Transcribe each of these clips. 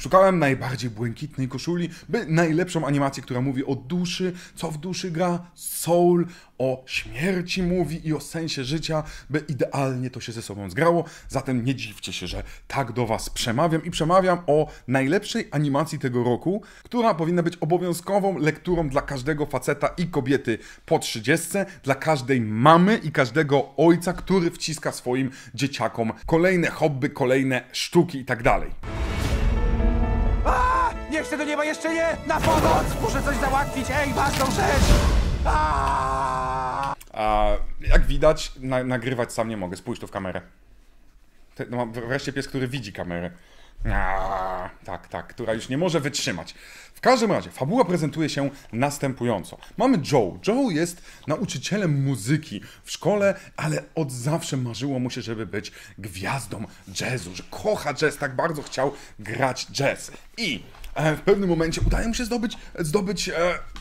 Szukałem najbardziej błękitnej koszuli, by najlepszą animację, która mówi o duszy, co w duszy gra, soul, o śmierci mówi i o sensie życia, by idealnie to się ze sobą zgrało. Zatem nie dziwcie się, że tak do Was przemawiam i przemawiam o najlepszej animacji tego roku, która powinna być obowiązkową lekturą dla każdego faceta i kobiety po 30, dla każdej mamy i każdego ojca, który wciska swoim dzieciakom kolejne hobby, kolejne sztuki itd. Tak chcę do nieba jeszcze nie! Na pomoc! Muszę coś załatwić! Ej, ważną rzecz! Aaaa! A jak widać, na, nagrywać sam nie mogę. Spójrz tu w kamerę. no, wreszcie pies, który widzi kamerę. A, tak, tak, która już nie może wytrzymać. W każdym razie, fabuła prezentuje się następująco. Mamy Joe. Joe jest nauczycielem muzyki w szkole, ale od zawsze marzyło mu się, żeby być gwiazdą jazzu, że kocha jazz, tak bardzo chciał grać jazz. I e, w pewnym momencie udaje mu się zdobyć, zdobyć e,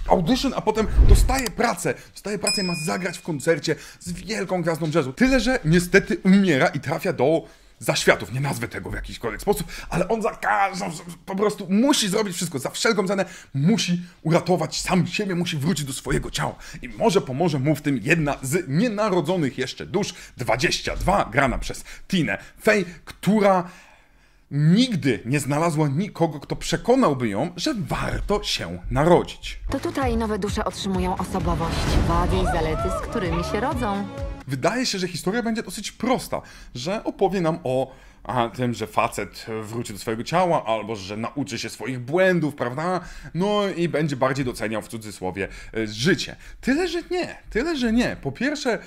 audition, a potem dostaje pracę. Dostaje pracę i ma zagrać w koncercie z wielką gwiazdą jazzu. Tyle, że niestety umiera i trafia do zaświatów. Nie nazwę tego w jakikolwiek sposób, ale on za każdą, po prostu musi zrobić wszystko, za wszelką cenę musi uratować sam siebie, musi wrócić do swojego ciała. I może pomoże mu w tym jedna z nienarodzonych jeszcze dusz, 22, grana przez Tinę Fey, która nigdy nie znalazła nikogo, kto przekonałby ją, że warto się narodzić. To tutaj nowe dusze otrzymują osobowość, wady i zalety, z którymi się rodzą wydaje się, że historia będzie dosyć prosta, że opowie nam o a tym, że facet wróci do swojego ciała, albo że nauczy się swoich błędów, prawda? No i będzie bardziej doceniał w cudzysłowie y, życie. Tyle, że nie, tyle, że nie. Po pierwsze,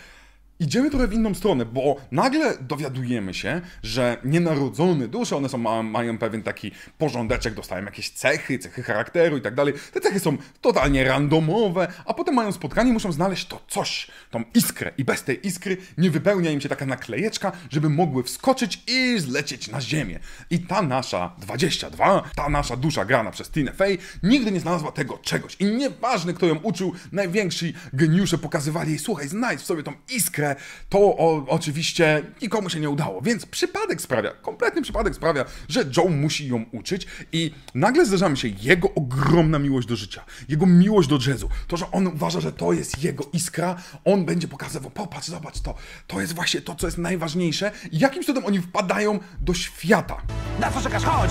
idziemy trochę w inną stronę, bo nagle dowiadujemy się, że nienarodzone dusze, one są, ma, mają pewien taki porządeczek, dostają jakieś cechy, cechy charakteru i tak dalej. Te cechy są totalnie randomowe, a potem mają spotkanie muszą znaleźć to coś, tą iskrę i bez tej iskry nie wypełnia im się taka naklejeczka, żeby mogły wskoczyć i zlecieć na ziemię. I ta nasza 22, ta nasza dusza grana przez Tina Fey nigdy nie znalazła tego czegoś. I nieważne kto ją uczył, najwięksi geniusze pokazywali jej, słuchaj, znajdź w sobie tą iskrę, grę, to o, oczywiście nikomu się nie udało. Więc przypadek sprawia, kompletny przypadek sprawia, że Joe musi ją uczyć i nagle zdarzamy się jego ogromna miłość do życia, jego miłość do jazzu, to, że on uważa, że to jest jego iskra, on będzie pokazywał, popatrz, zobacz to, to jest właśnie to, co jest najważniejsze i jakimś cudem oni wpadają do świata. Na co czekasz? Chodź!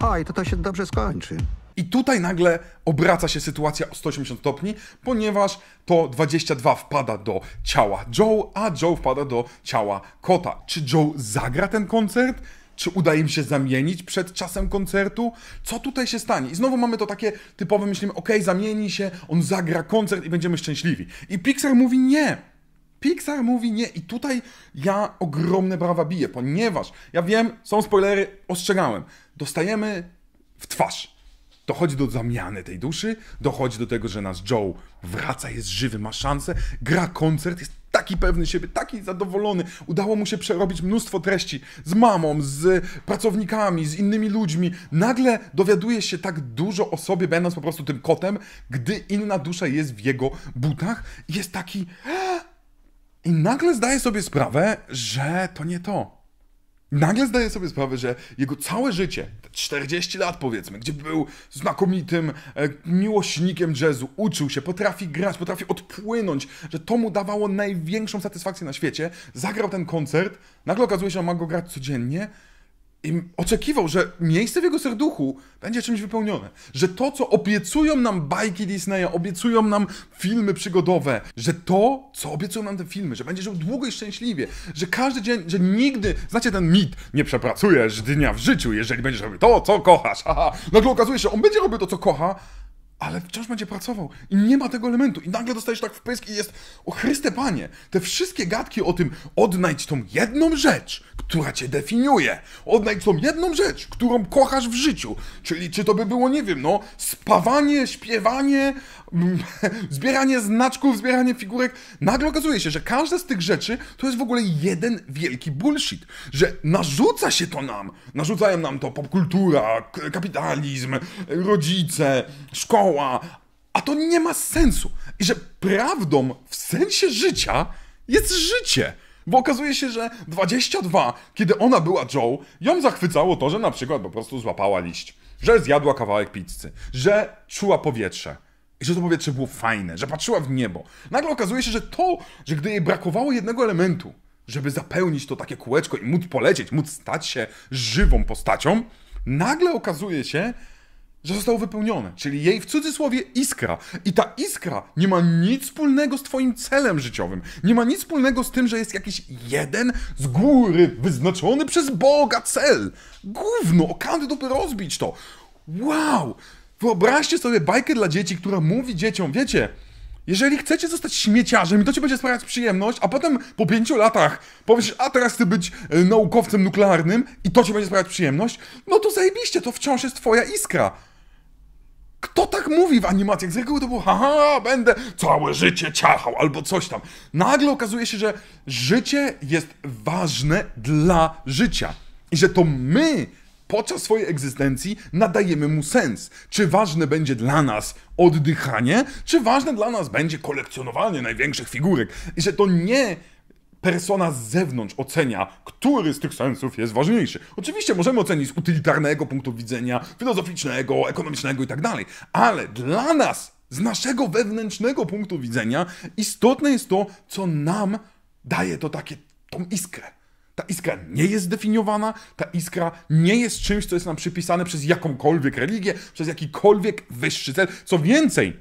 Oj, to to się dobrze skończy. I tutaj nagle obraca się sytuacja o 180 stopni, ponieważ to 22 wpada do ciała Joe, a Joe wpada do ciała kota. Czy Joe zagra ten koncert? Czy uda im się zamienić przed czasem koncertu? Co tutaj się stanie? I znowu mamy to takie typowe, myślimy, ok, zamieni się, on zagra koncert i będziemy szczęśliwi. I Pixar mówi nie. Pixar mówi nie i tutaj ja ogromne brawa biję, ponieważ ja wiem, są spoilery, ostrzegałem. Dostajemy w twarz dochodzi do zamiany tej duszy, dochodzi do tego, że nasz Joe wraca, jest żywy, ma szansę, gra koncert, jest taki pewny siebie, taki zadowolony. Udało mu się przerobić mnóstwo treści z mamą, z pracownikami, z innymi ludźmi. Nagle dowiaduje się tak dużo o sobie, będąc po prostu tym kotem, gdy inna dusza jest w jego butach. Jest taki... I nagle zdaje sobie sprawę, że to nie to nagle zdaje sobie sprawę, że jego całe życie, 40 lat powiedzmy, gdzie był znakomitym e, miłośnikiem jazzu, uczył się, potrafi grać, potrafi odpłynąć, że to mu dawało największą satysfakcję na świecie, zagrał ten koncert, nagle okazuje się, że ma go grać codziennie, i oczekiwał, że miejsce w jego serduchu będzie czymś wypełnione. Że to, co obiecują nam bajki Disneya, obiecują nam filmy przygodowe, że to, co obiecują nam te filmy, że będzie żył długo i szczęśliwie, że każdy dzień, że nigdy, znacie ten mit, nie przepracujesz dnia w życiu, jeżeli będziesz robił to, co kochasz. Haha. Nagle okazuje się, że on będzie robił to, co kocha, ale wciąż będzie pracował i nie ma tego elementu. I nagle dostajesz tak w pysk i jest, o Chryste Panie, te wszystkie gadki o tym, odnajdź tą jedną rzecz, która cię definiuje, odnajdź tą jedną rzecz, którą kochasz w życiu, czyli czy to by było, nie wiem, no, spawanie, śpiewanie, zbieranie znaczków, zbieranie figurek. Nagle okazuje się, że każda z tych rzeczy to jest w ogóle jeden wielki bullshit, że narzuca się to nam. Narzucają nam to popkultura, kapitalizm, rodzice, szkoła, a to nie ma sensu. I że prawdą w sensie życia jest życie. Bo okazuje się, że 22, kiedy ona była Joe, ją zachwycało to, że na przykład po prostu złapała liść, że zjadła kawałek pizzy, że czuła powietrze, i że to powietrze było fajne, że patrzyła w niebo. Nagle okazuje się, że to, że gdy jej brakowało jednego elementu, żeby zapełnić to takie kółeczko i móc polecieć, móc stać się żywą postacią, nagle okazuje się, że zostało wypełnione. Czyli jej w cudzysłowie iskra. I ta iskra nie ma nic wspólnego z twoim celem życiowym. Nie ma nic wspólnego z tym, że jest jakiś jeden z góry wyznaczony przez Boga cel. Gówno, o kandy rozbić to. Wow! Wyobraźcie sobie bajkę dla dzieci, która mówi dzieciom, wiecie, jeżeli chcecie zostać śmieciarzem i to ci będzie sprawiać przyjemność, a potem po pięciu latach powiesz, a teraz chcę być e, naukowcem nuklearnym i to ci będzie sprawiać przyjemność, no to zajebiście, to wciąż jest twoja iskra. Kto tak mówi w animacjach? Z reguły to było, haha, będę całe życie ciachał albo coś tam. Nagle okazuje się, że życie jest ważne dla życia i że to my podczas swojej egzystencji nadajemy mu sens. Czy ważne będzie dla nas oddychanie, czy ważne dla nas będzie kolekcjonowanie największych figurek. I że to nie persona z zewnątrz ocenia, który z tych sensów jest ważniejszy. Oczywiście możemy ocenić z utylitarnego punktu widzenia, filozoficznego, ekonomicznego i tak dalej, ale dla nas, z naszego wewnętrznego punktu widzenia, istotne jest to, co nam daje to takie, tą iskrę. Ta iskra nie jest zdefiniowana, ta iskra nie jest czymś, co jest nam przypisane przez jakąkolwiek religię, przez jakikolwiek wyższy cel. Co więcej,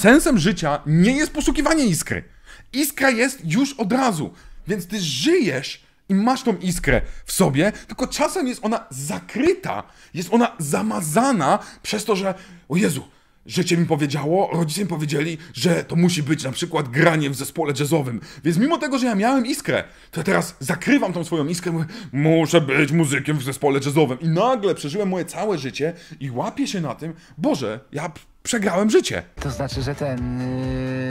sensem życia nie jest poszukiwanie iskry. Iskra jest już od razu, więc ty żyjesz i masz tą iskrę w sobie, tylko czasem jest ona zakryta, jest ona zamazana przez to, że o Jezu, Życie mi powiedziało, rodzice mi powiedzieli, że to musi być na przykład granie w zespole jazzowym. Więc mimo tego, że ja miałem iskrę, to ja teraz zakrywam tą swoją iskrę, mówię, muszę być muzykiem w zespole jazzowym. I nagle przeżyłem moje całe życie i łapię się na tym, Boże, ja przegrałem życie. To znaczy, że ten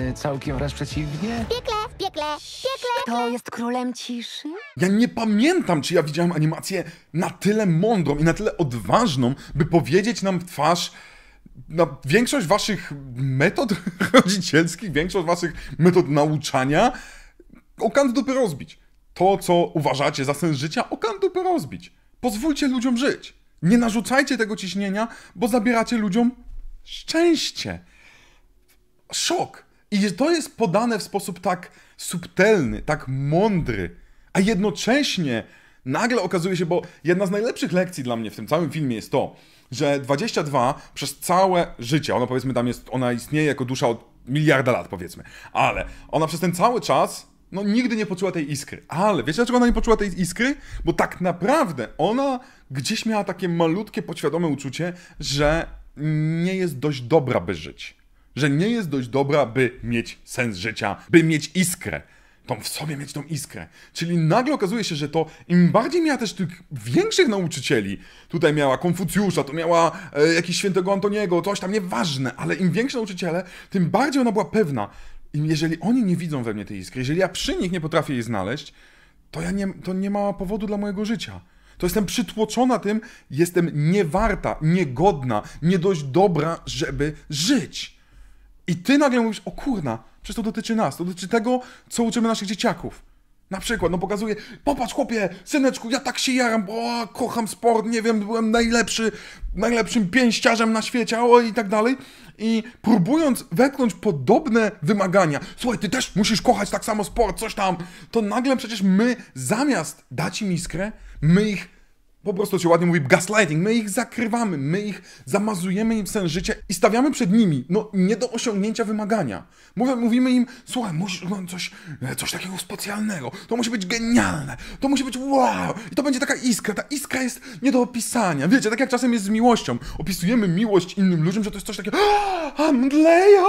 yy, całkiem wręcz przeciwnie? Piekle, piekle, piekle. To jest królem ciszy? Ja nie pamiętam, czy ja widziałem animację na tyle mądrą i na tyle odważną, by powiedzieć nam w twarz, na większość waszych metod rodzicielskich, większość waszych metod nauczania kant dupy rozbić. To, co uważacie za sens życia, kant dupy rozbić. Pozwólcie ludziom żyć. Nie narzucajcie tego ciśnienia, bo zabieracie ludziom szczęście. Szok. I to jest podane w sposób tak subtelny, tak mądry, a jednocześnie nagle okazuje się, bo jedna z najlepszych lekcji dla mnie w tym całym filmie jest to, że 22 przez całe życie, ona powiedzmy tam jest, ona istnieje jako dusza od miliarda lat powiedzmy, ale ona przez ten cały czas no nigdy nie poczuła tej iskry. Ale wiecie dlaczego ona nie poczuła tej iskry? Bo tak naprawdę ona gdzieś miała takie malutkie, podświadome uczucie, że nie jest dość dobra, by żyć. Że nie jest dość dobra, by mieć sens życia, by mieć iskrę tą w sobie mieć tą iskrę. Czyli nagle okazuje się, że to im bardziej miała też tych większych nauczycieli, tutaj miała Konfucjusza, to miała e, jakiś świętego Antoniego, coś tam nieważne, ale im większe nauczyciele, tym bardziej ona była pewna. I jeżeli oni nie widzą we mnie tej iskry, jeżeli ja przy nich nie potrafię jej znaleźć, to ja nie, to nie ma powodu dla mojego życia. To jestem przytłoczona tym, jestem niewarta, niegodna, nie dość dobra, żeby żyć. I ty nagle mówisz, o kurna, przecież to dotyczy nas, to dotyczy tego, co uczymy naszych dzieciaków. Na przykład, no pokazuje, popatrz chłopie, syneczku, ja tak się jaram, bo kocham sport, nie wiem, byłem najlepszy, najlepszym pięściarzem na świecie, o i tak dalej. I próbując wepchnąć podobne wymagania, słuchaj, ty też musisz kochać tak samo sport, coś tam, to nagle przecież my, zamiast dać im iskrę, my ich po prostu się ładnie mówi gaslighting, my ich zakrywamy, my ich zamazujemy im sen życia i stawiamy przed nimi, no nie do osiągnięcia wymagania. mówimy im, słuchaj, musisz no, coś, e, coś takiego specjalnego, to musi być genialne, to musi być wow, i to będzie taka iskra, ta iskra jest nie do opisania. Wiecie, tak jak czasem jest z miłością, opisujemy miłość innym ludziom, że to jest coś takiego, a mdleja,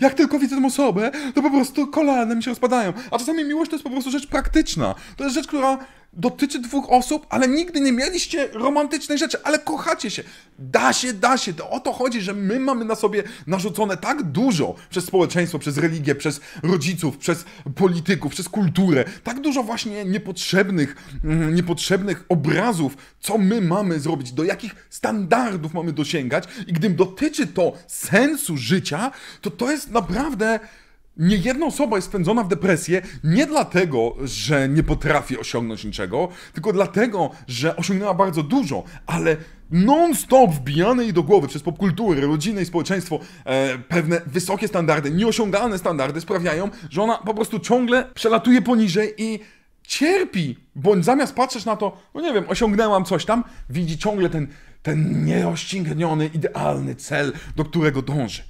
jak tylko widzę tę osobę, to po prostu kolana mi się rozpadają. A czasami miłość to jest po prostu rzecz praktyczna, to jest rzecz, która dotyczy dwóch osób, ale nigdy nie mieliście romantycznej rzeczy, ale kochacie się. Da się, da się. To o to chodzi, że my mamy na sobie narzucone tak dużo przez społeczeństwo, przez religię, przez rodziców, przez polityków, przez kulturę, tak dużo właśnie niepotrzebnych, mm, niepotrzebnych obrazów, co my mamy zrobić, do jakich standardów mamy dosięgać i gdy dotyczy to sensu życia, to to jest naprawdę nie jedna osoba jest spędzona w depresję nie dlatego, że nie potrafi osiągnąć niczego, tylko dlatego, że osiągnęła bardzo dużo, ale non-stop wbijane jej do głowy przez popkulturę, rodzinę i społeczeństwo e, pewne wysokie standardy, nieosiągalne standardy sprawiają, że ona po prostu ciągle przelatuje poniżej i cierpi, bądź zamiast patrzeć na to, no nie wiem, osiągnęłam coś tam, widzi ciągle ten, ten idealny cel, do którego dąży.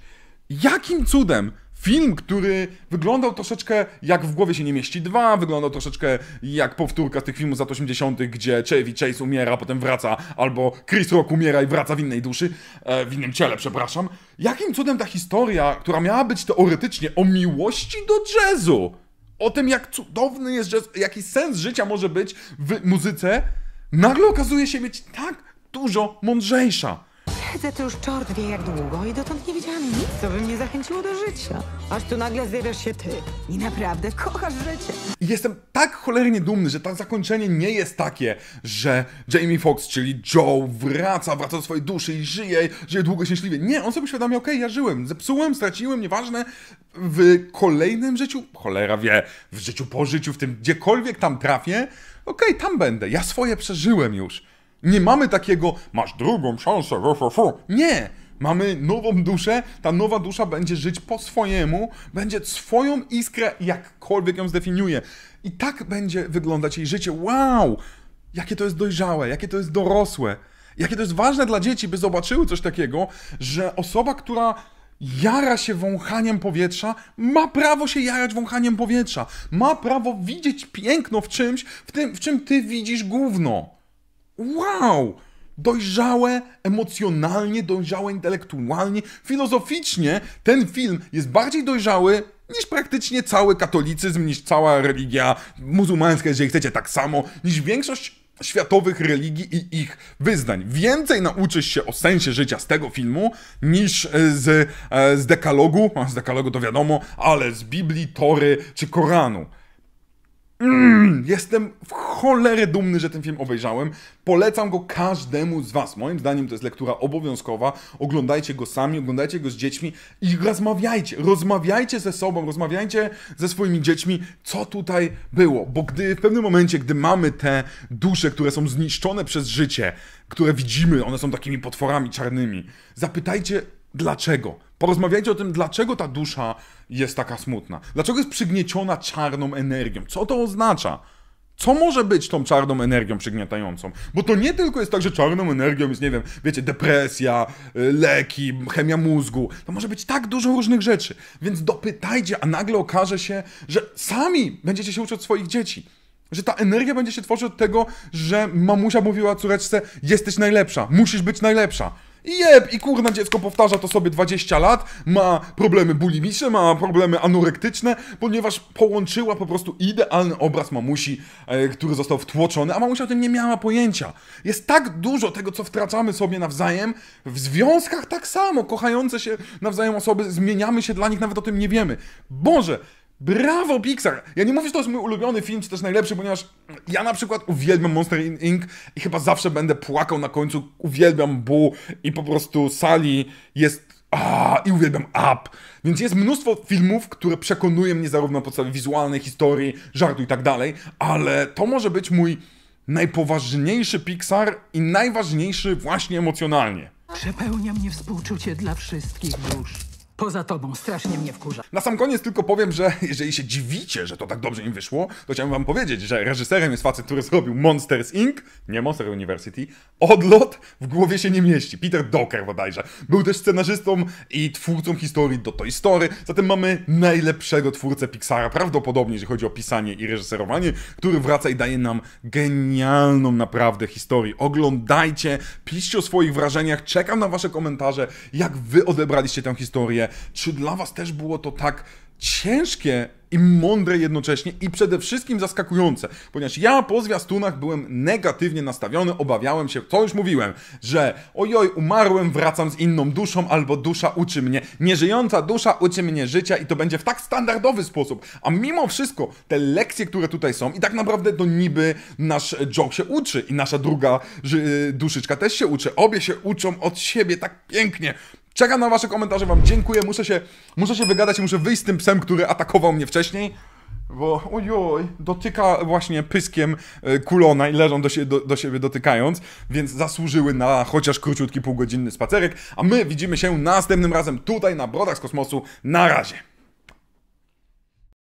Jakim cudem film, który wyglądał troszeczkę jak w głowie się nie mieści dwa, wyglądał troszeczkę jak powtórka z tych filmów z lat 80., gdzie Chevy Chase umiera, potem wraca, albo Chris Rock umiera i wraca w innej duszy, e, w innym ciele, przepraszam. Jakim cudem ta historia, która miała być teoretycznie o miłości do jazzu, o tym jak cudowny jest jazz, jaki sens życia może być w muzyce, nagle okazuje się być tak dużo mądrzejsza. Siedzę tu już czort wie jak długo i dotąd nie wiedziałam nic, co by mnie zachęciło do życia. Aż tu nagle zjawiasz się ty i naprawdę kochasz życie. Jestem tak cholernie dumny, że to zakończenie nie jest takie, że Jamie Foxx, czyli Joe, wraca, wraca do swojej duszy i żyje, żyje długo szczęśliwie. Nie, on sobie uświadamia, okej, okay, ja żyłem, zepsułem, straciłem, nieważne, w kolejnym życiu, cholera wie, w życiu po życiu, w tym gdziekolwiek tam trafię, okej, okay, tam będę, ja swoje przeżyłem już. Nie mamy takiego, masz drugą szansę, fu, fu. Nie! Mamy nową duszę, ta nowa dusza będzie żyć po swojemu, będzie swoją iskrę, jakkolwiek ją zdefiniuje. I tak będzie wyglądać jej życie. Wow! Jakie to jest dojrzałe, jakie to jest dorosłe. Jakie to jest ważne dla dzieci, by zobaczyły coś takiego, że osoba, która jara się wąchaniem powietrza, ma prawo się jarać wąchaniem powietrza. Ma prawo widzieć piękno w czymś, w tym, w czym ty widzisz gówno wow! Dojrzałe emocjonalnie, dojrzałe intelektualnie, filozoficznie ten film jest bardziej dojrzały niż praktycznie cały katolicyzm, niż cała religia muzułmańska, jeżeli chcecie tak samo, niż większość światowych religii i ich wyznań. Więcej nauczysz się o sensie życia z tego filmu niż e, z, e, z dekalogu, z dekalogu to wiadomo, ale z Biblii, Tory czy Koranu. Mm, jestem w cholerę dumny, że ten film obejrzałem. Polecam go każdemu z Was. Moim zdaniem to jest lektura obowiązkowa. Oglądajcie go sami, oglądajcie go z dziećmi i rozmawiajcie. Rozmawiajcie ze sobą, rozmawiajcie ze swoimi dziećmi, co tutaj było. Bo gdy w pewnym momencie, gdy mamy te dusze, które są zniszczone przez życie, które widzimy, one są takimi potworami czarnymi, zapytajcie dlaczego. Porozmawiajcie o tym, dlaczego ta dusza jest taka smutna. Dlaczego jest przygnieciona czarną energią? Co to oznacza? Co może być tą czarną energią przygniatającą? Bo to nie tylko jest tak, że czarną energią jest, nie wiem, wiecie, depresja, y, leki, chemia mózgu. To może być tak dużo różnych rzeczy. Więc dopytajcie, a nagle okaże się, że sami będziecie się uczyć od swoich dzieci. Że ta energia będzie się tworzyć od tego, że mamusia mówiła córeczce, jesteś najlepsza, musisz być najlepsza. I jeb, i kurna dziecko powtarza to sobie 20 lat, ma problemy bulimiczne, ma problemy anorektyczne, ponieważ połączyła po prostu idealny obraz mamusi, e, który został wtłoczony, a mamusia o tym nie miała pojęcia. Jest tak dużo tego, co wtracamy sobie nawzajem, w związkach tak samo, kochające się nawzajem osoby, zmieniamy się dla nich, nawet o tym nie wiemy. Boże, Brawo Pixar! Ja nie mówię, że to jest mój ulubiony film, czy też najlepszy, ponieważ ja na przykład uwielbiam Monster Inc. i chyba zawsze będę płakał na końcu. Uwielbiam Boo i po prostu Sali jest a, i uwielbiam Up. Więc jest mnóstwo filmów, które przekonują mnie zarówno na podstawie wizualnej, historii, żartu i tak dalej, ale to może być mój najpoważniejszy Pixar i najważniejszy właśnie emocjonalnie. Przepełnia mnie współczucie dla wszystkich dusz. Poza tobą, strasznie mnie wkurza. Na sam koniec tylko powiem, że jeżeli się dziwicie, że to tak dobrze im wyszło, to chciałem wam powiedzieć, że reżyserem jest facet, który zrobił Monsters Inc., nie Monster University, Odlot w głowie się nie mieści, Peter Docker bodajże. Był też scenarzystą i twórcą historii do Toy Story, zatem mamy najlepszego twórcę Pixara, prawdopodobnie, jeżeli chodzi o pisanie i reżyserowanie, który wraca i daje nam genialną naprawdę historię. Oglądajcie, piszcie o swoich wrażeniach, czekam na wasze komentarze, jak wy odebraliście tę historię, czy dla was też było to tak ciężkie i mądre jednocześnie i przede wszystkim zaskakujące, ponieważ ja po zwiastunach byłem negatywnie nastawiony, obawiałem się, co już mówiłem, że ojoj, umarłem, wracam z inną duszą, albo dusza uczy mnie, nieżyjąca dusza uczy mnie życia i to będzie w tak standardowy sposób, a mimo wszystko te lekcje, które tutaj są i tak naprawdę to niby nasz Joe się uczy i nasza druga y, duszyczka też się uczy, obie się uczą od siebie tak pięknie, Czekam na wasze komentarze, wam dziękuję, muszę się, muszę się wygadać, muszę wyjść z tym psem, który atakował mnie wcześniej. Bo ojoj, dotyka właśnie pyskiem e, kulona i leżą do, do, do siebie dotykając, więc zasłużyły na chociaż króciutki półgodzinny spacerek, a my widzimy się następnym razem tutaj na Brodach z Kosmosu. Na razie!